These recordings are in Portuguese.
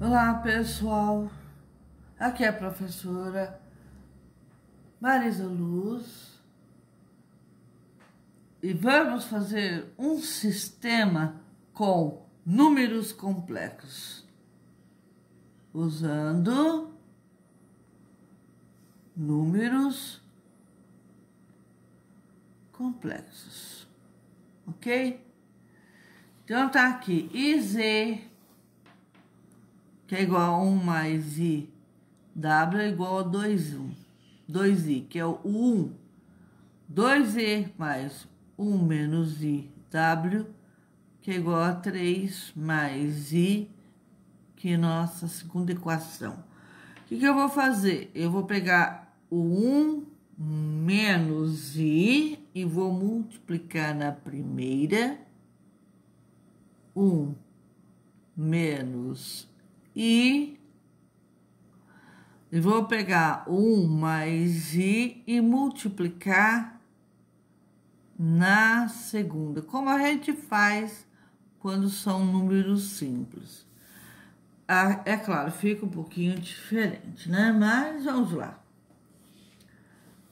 Olá pessoal, aqui é a professora Marisa Luz e vamos fazer um sistema com números complexos usando números complexos, ok? Então tá aqui IZ que é igual a 1 mais i w é igual a 2u. 2i, que é o 1 2e mais 1 menos i w, que é igual a 3 mais i, que é nossa segunda equação. O que, que eu vou fazer? Eu vou pegar o 1 menos i e vou multiplicar na primeira 1 menos i. I. Vou pegar 1 mais I e multiplicar na segunda, como a gente faz quando são números simples. Ah, é claro, fica um pouquinho diferente, né? Mas vamos lá.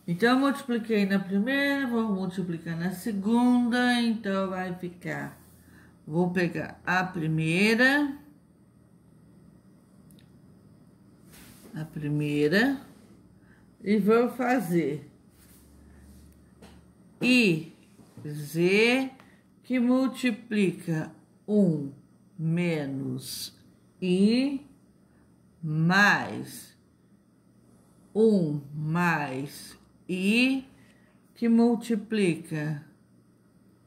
Então, multipliquei na primeira, vou multiplicar na segunda, então vai ficar. Vou pegar a primeira a primeira e vou fazer I, Z, que multiplica um menos I, mais um mais I, que multiplica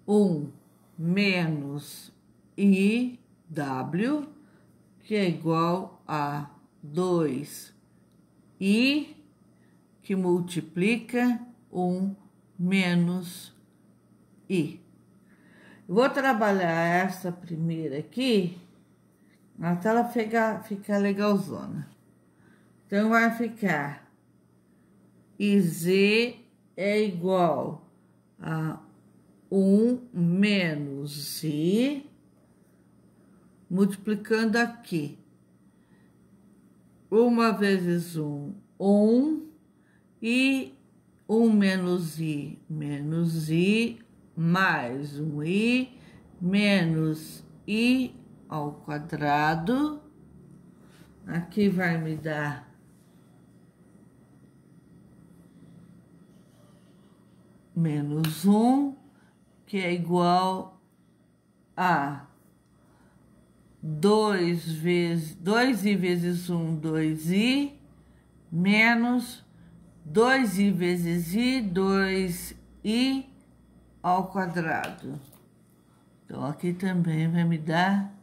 um menos I, W, que é igual a dois i que multiplica 1 menos i. Vou trabalhar essa primeira aqui até ela ficar, ficar legalzona. Então, vai ficar iz é igual a 1 menos i, multiplicando aqui. 1 vezes 1 1 e 1 menos i menos i mais 1 i menos i ao quadrado. Aqui vai me dar menos 1, que é igual a 2 vezes 2i vezes 1, 2i menos 2i vezes i, 2i ao quadrado. Então, aqui também vai me dar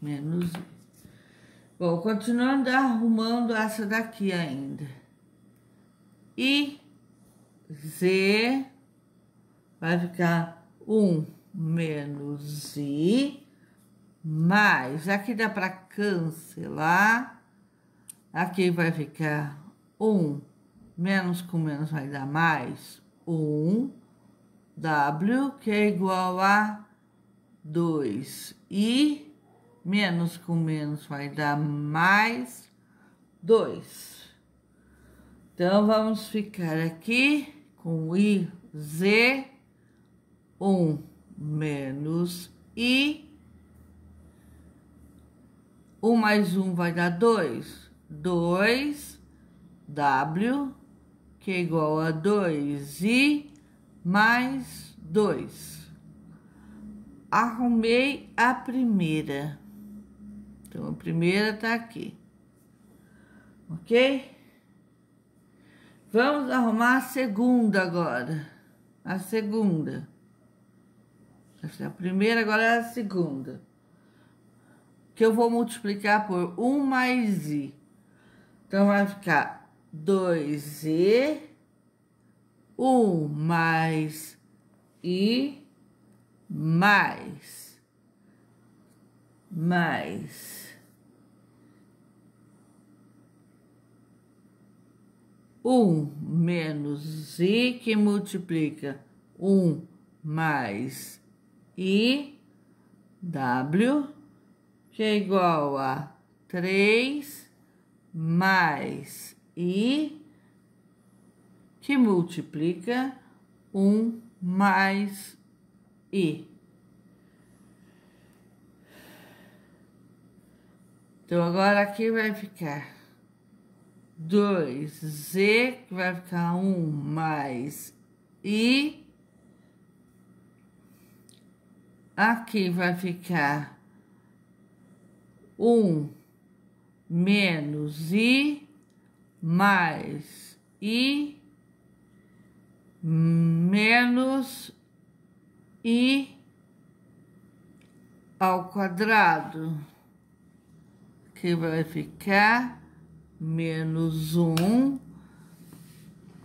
menos i. Bom, continuando arrumando essa daqui ainda. I, z, vai ficar 1 menos i, mais, aqui dá para cancelar Aqui vai ficar 1 menos com menos vai dar mais 1. W que é igual a 2i menos com menos vai dar mais 2. Então, vamos ficar aqui com i, z, 1 menos i. 1 mais 1 vai dar 2. 2 W, que é igual a 2i mais 2. Arrumei a primeira. Então, a primeira tá aqui. Ok? Vamos arrumar a segunda agora. A segunda. É a primeira, agora é a segunda. Que eu vou multiplicar por 1 mais i. Então, vai ficar 2E, 1 mais I, mais, mais. Um menos i que multiplica um mais i w que é igual a três mais i, que multiplica 1 mais i. Então, agora aqui vai ficar 2z, que vai ficar 1 mais i. Aqui vai ficar 1 menos I, mais I, menos I ao quadrado, que vai ficar menos um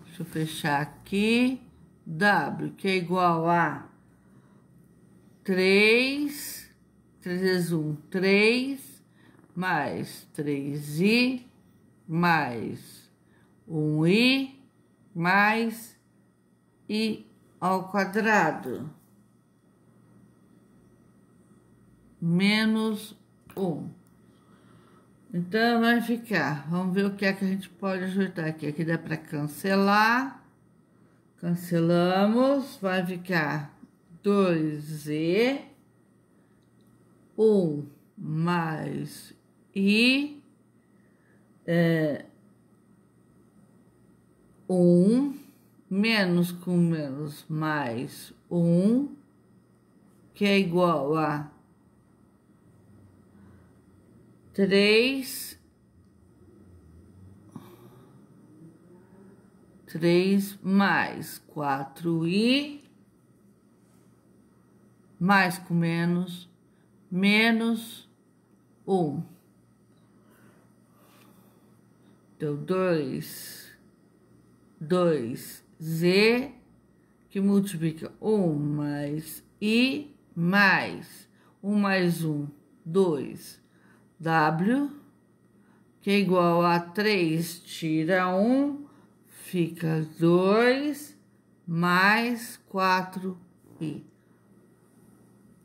deixa eu fechar aqui, W, que é igual a três três vezes um três mais 3i, mais 1i, mais i ao quadrado, menos 1. Então, vai ficar, vamos ver o que é que a gente pode ajeitar aqui. Aqui dá para cancelar, cancelamos, vai ficar 2e, 1 mais e é, um menos com menos mais um que é igual a três três mais quatro i mais com menos menos um então, 2, 2, Z, que multiplica 1 um mais I, mais 1 um mais 1, um, 2, W, que é igual a 3, tira 1, fica 2, mais 4I.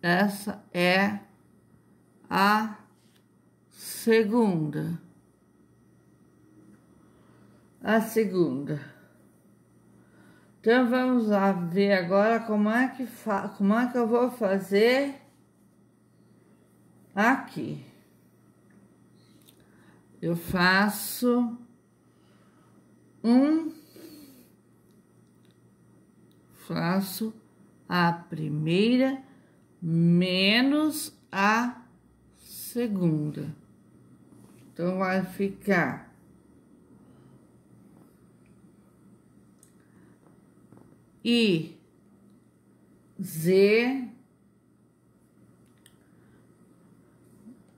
Essa é a segunda a segunda. Então vamos lá ver agora como é que fa como é que eu vou fazer aqui. Eu faço um faço a primeira menos a segunda. Então vai ficar I Z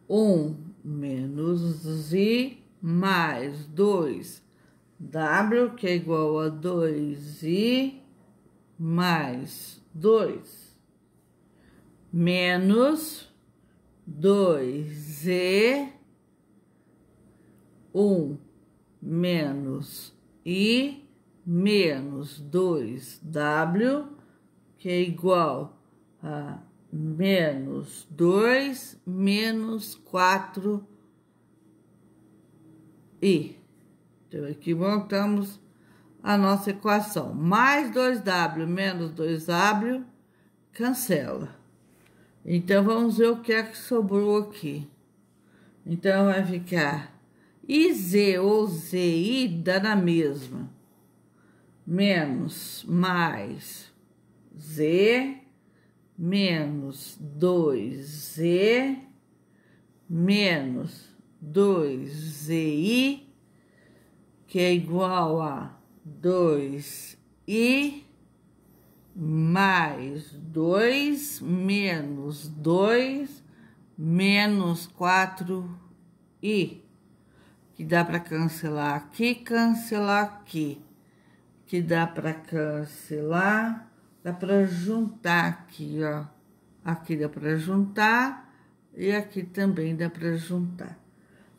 um menos I mais dois W que é igual a dois I mais dois menos dois Z um menos I menos 2W, que é igual a menos 2 menos 4i. Então, aqui montamos a nossa equação. Mais 2W menos 2W cancela. Então, vamos ver o que é que sobrou aqui. Então, vai ficar IZ ou ZI dá na mesma menos mais Z menos 2Z menos 2ZI, que é igual a 2I mais 2 menos 2 menos 4i, que dá para cancelar aqui, cancelar aqui que dá para cancelar, dá para juntar aqui, ó. Aqui dá para juntar e aqui também dá para juntar.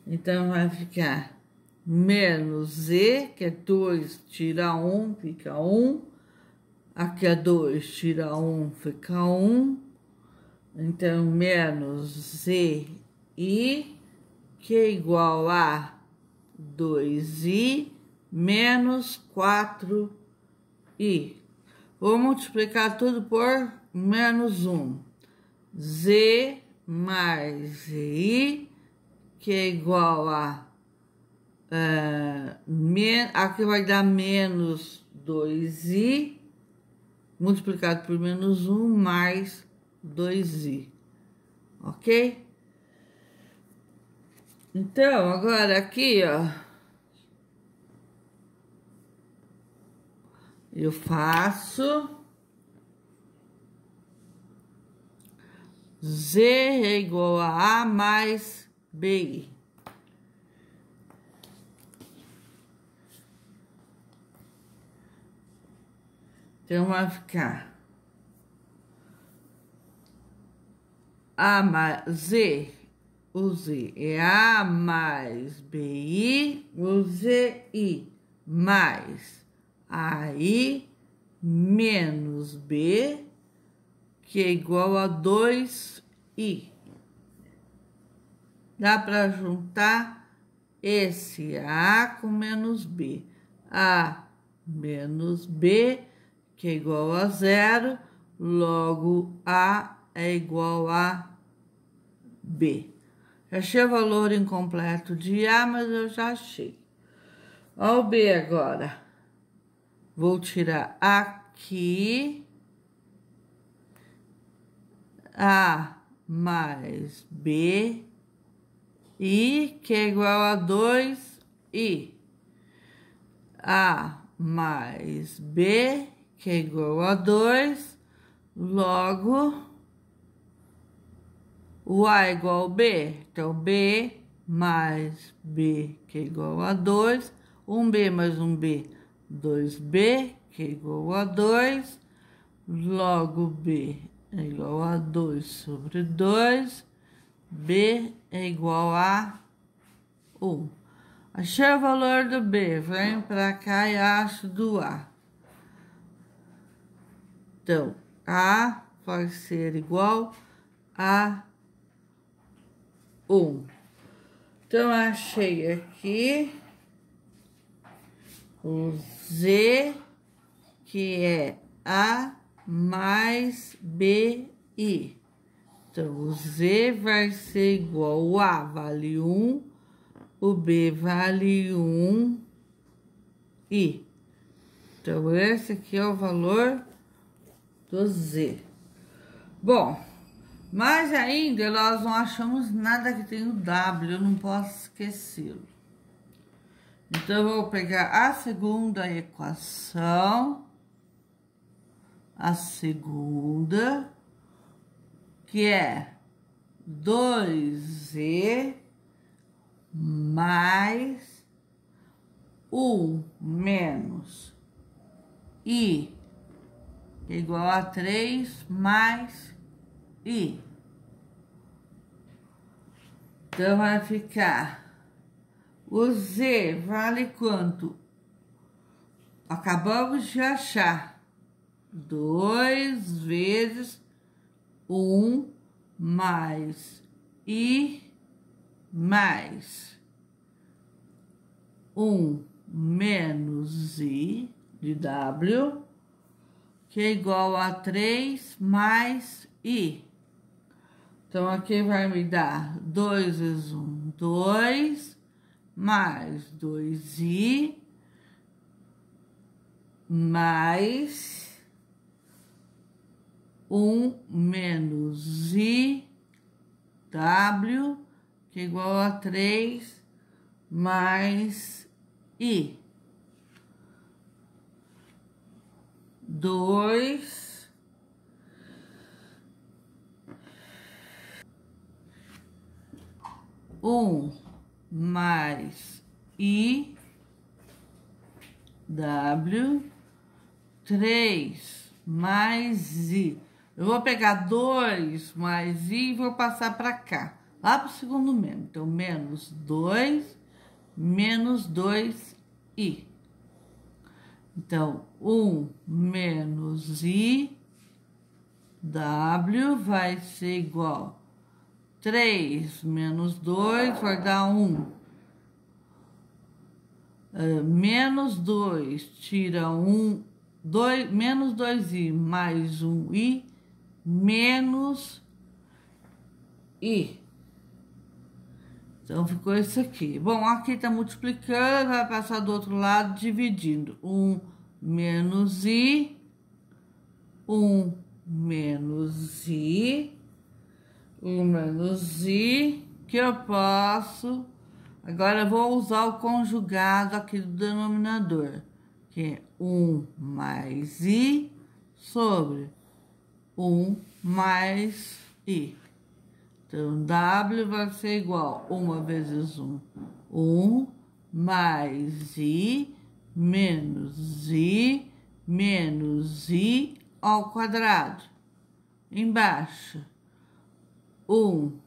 Então, vai ficar menos Z, que é 2, tira 1, um, fica 1. Um. Aqui é 2, tira 1, um, fica 1. Um. Então, menos ZI, que é igual a 2I menos 4i. Vou multiplicar tudo por menos 1. Z mais i, que é igual a... Uh, eh, men, aqui vai dar menos 2i, multiplicado por menos 1, mais 2i. Ok? Então, agora aqui, ó Eu faço Z é igual a A mais BI. Então, vai ficar A mais Z, o Z é A mais BI, o e mais AI menos B, que é igual a 2I. Dá para juntar esse A com menos B. A menos B, que é igual a zero, logo A é igual a B. Achei o valor incompleto de A, mas eu já achei. Olha o B agora. Vou tirar aqui A mais B e que é igual a 2 e A mais B, que é igual a 2, logo, o A é igual a B, então B mais B, que é igual a 2, Um b mais um b 2B, que é igual a 2, logo B é igual a 2 sobre 2, B é igual a 1. Achei o valor do B, vem para cá e acho do A. Então, A vai ser igual a 1. Então, achei aqui o Z, que é A mais BI. Então, o Z vai ser igual o A vale 1, o B vale 1, I. Então, esse aqui é o valor do Z. Bom, mas ainda nós não achamos nada que tem o W, eu não posso esquecê-lo. Então, eu vou pegar a segunda equação, a segunda, que é 2e mais 1 menos i é igual a 3 mais i. Então, vai ficar o Z vale quanto? Acabamos de achar. 2 vezes 1 um mais I mais 1 um menos I de W, que é igual a 3 mais I. Então, aqui vai me dar 2 vezes 1, um, 2 mais dois i mais um menos i w que é igual a três mais i dois um mais I W 3 mais I. Eu vou pegar 2 mais I e vou passar para cá, lá para o segundo membro. Então, menos 2, menos 2 I. Então, 1 um menos I W vai ser igual 3 menos 2 vai dar 1. Uh, ah, menos 2 tira 1, 2, menos 2i mais 1i, menos i. Então, ficou isso aqui. Bom, aqui está multiplicando, vai passar do outro lado dividindo. 1 menos i, 1 menos i, menos i, que eu posso... Agora eu vou usar o conjugado aqui do denominador, que é 1 mais i sobre 1 mais i. Então, W vai ser igual a 1 vezes 1, 1 mais i menos i menos i ao quadrado. Embaixo, um,